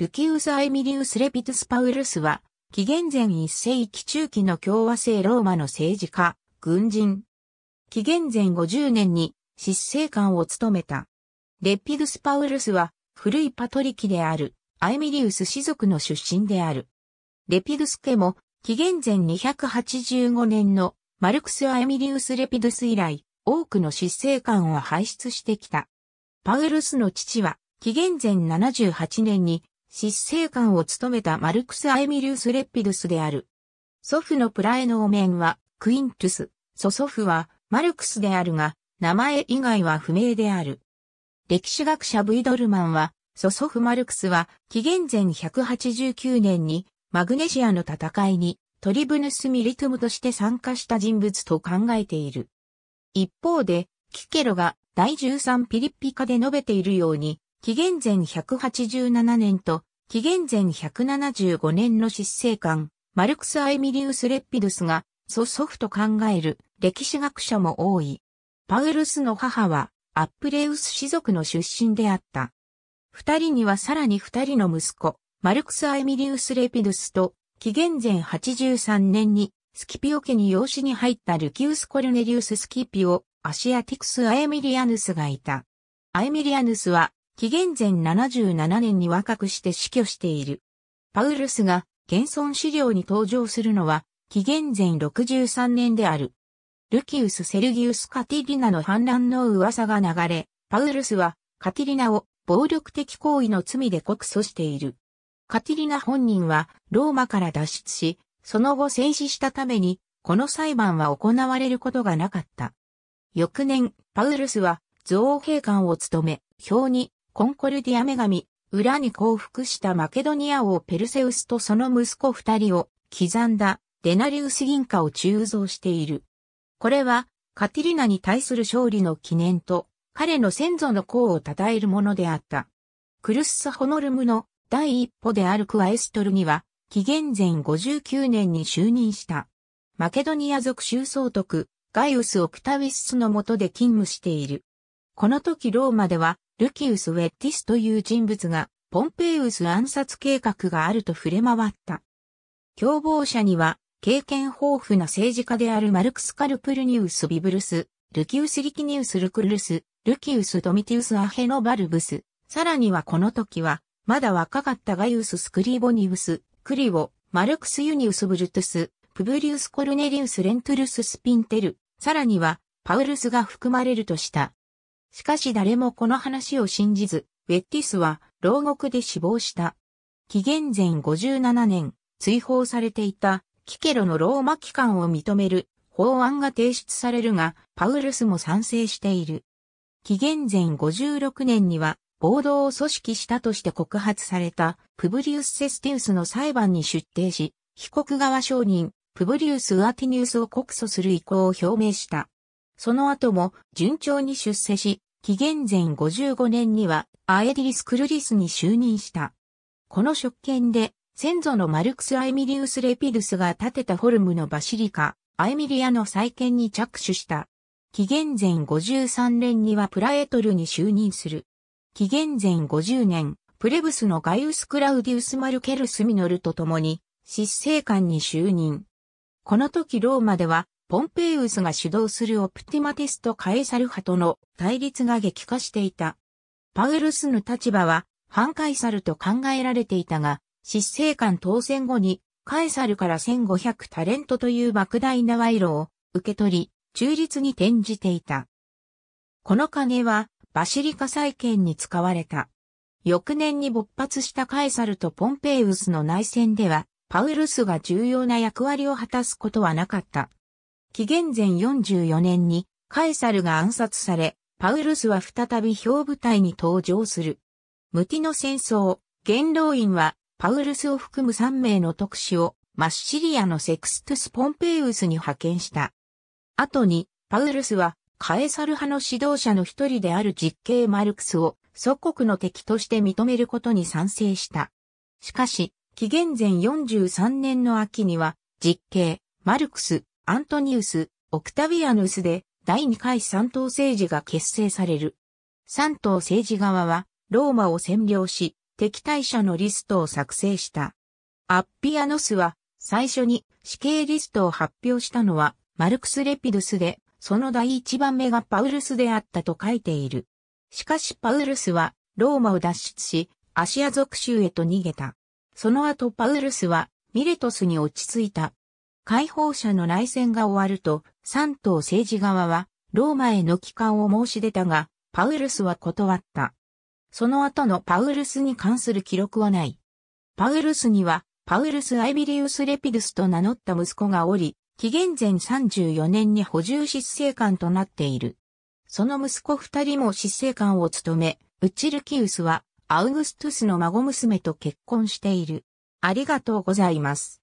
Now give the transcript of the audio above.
ルキウス・アイミリウス・レピトス・パウルスは、紀元前1世紀中期の共和制ローマの政治家、軍人。紀元前50年に執政官を務めた。レピドス・パウルスは古いパトリキであるアイミリウス氏族の出身である。レピドス家も紀元前285年のマルクス・アイミリウス・レピドス以来多くの執政官を輩出してきた。パウルスの父は紀元前78年に執政官を務めたマルクス・アエミリウス・レッピドゥスである。祖父のプラエノーメンはクイントゥス、祖祖父はマルクスであるが、名前以外は不明である。歴史学者ブイドルマンは、祖祖父マルクスは紀元前189年にマグネシアの戦いにトリブヌス・ミリトゥムとして参加した人物と考えている。一方で、キケロが第13ピリッピカで述べているように、紀元前187年と紀元前175年の執政官、マルクス・アイミリウス・レッピドゥスが祖祖父と考える歴史学者も多い。パウルスの母はアップレウス氏族の出身であった。二人にはさらに二人の息子、マルクス・アイミリウス・レピドゥスと、紀元前83年にスキピオ家に養子に入ったルキウス・コルネリウス・スキピオ、アシアティクス・アエミリアヌスがいた。アエミリアヌスは紀元前77年に若くして死去している。パウルスが現存資料に登場するのは紀元前63年である。ルキウス・セルギウス・カティリナの反乱の噂が流れ、パウルスはカティリナを暴力的行為の罪で告訴している。カティリナ本人はローマから脱出し、その後戦死したために、この裁判は行われることがなかった。翌年、パウルスは、造王陛官を務め、表にコンコルディア女神、裏に降伏したマケドニア王ペルセウスとその息子二人を刻んだデナリウス銀貨を鋳造している。これはカティリナに対する勝利の記念と彼の先祖の功を称えるものであった。クルッサ・ホノルムの第一歩であるクアエストルには紀元前59年に就任した。マケドニア族州総督ガイウス・オクタウィスの下で勤務している。この時ローマではルキウス・ウェッティスという人物が、ポンペイウス暗殺計画があると触れ回った。共謀者には、経験豊富な政治家であるマルクス・カルプルニウス・ビブルス、ルキウス・リキニウス・ルクルルス、ルキウス・ドミティウス・アヘノ・バルブス、さらにはこの時は、まだ若かったガイウス・スクリーボニウス、クリオ、マルクス・ユニウス・ブルトゥス、プブリウス・コルネリウス・レントゥルス・スピンテル、さらには、パウルスが含まれるとした。しかし誰もこの話を信じず、ウェッティスは牢獄で死亡した。紀元前57年、追放されていたキケロのローマ機関を認める法案が提出されるが、パウルスも賛成している。紀元前56年には、暴動を組織したとして告発された、プブリウス・セスティウスの裁判に出廷し、被告側証人、プブリウス・アティニウスを告訴する意向を表明した。その後も順調に出世し、紀元前55年にはアエディリス・クルリスに就任した。この職権で先祖のマルクス・アイミリウス・レピルスが建てたフォルムのバシリカ、アイミリアの再建に着手した。紀元前53年にはプラエトルに就任する。紀元前50年、プレブスのガイウス・クラウディウス・マルケルス・ミノルと共に、執政官に就任。この時ローマではポンペイウスが主導するオプティマティスト・カエサル派との対立が激化していた。パウルスの立場は反カエサルと考えられていたが、執政官当選後にカエサルから1500タレントという莫大な賄賂を受け取り、中立に転じていた。この金はバシリカ再建に使われた。翌年に勃発したカエサルとポンペイウスの内戦では、パウルスが重要な役割を果たすことはなかった。紀元前44年にカエサルが暗殺され、パウルスは再び表舞台に登場する。無ティの戦争、元老院はパウルスを含む3名の特使をマッシリアのセクストゥス・ポンペイウスに派遣した。後に、パウルスはカエサル派の指導者の一人である実刑マルクスを祖国の敵として認めることに賛成した。しかし、紀元前43年の秋には、実刑、マルクス、アントニウス、オクタビアヌスで第2回三党政治が結成される。三党政治側はローマを占領し、敵対者のリストを作成した。アッピアノスは最初に死刑リストを発表したのはマルクス・レピドスで、その第一番目がパウルスであったと書いている。しかしパウルスはローマを脱出し、アシア属州へと逃げた。その後パウルスはミレトスに落ち着いた。解放者の内戦が終わると、三党政治側は、ローマへの帰還を申し出たが、パウルスは断った。その後のパウルスに関する記録はない。パウルスには、パウルス・アイビリウス・レピドゥスと名乗った息子がおり、紀元前34年に補充執政官となっている。その息子二人も執政官を務め、ウチルキウスは、アウグストゥスの孫娘と結婚している。ありがとうございます。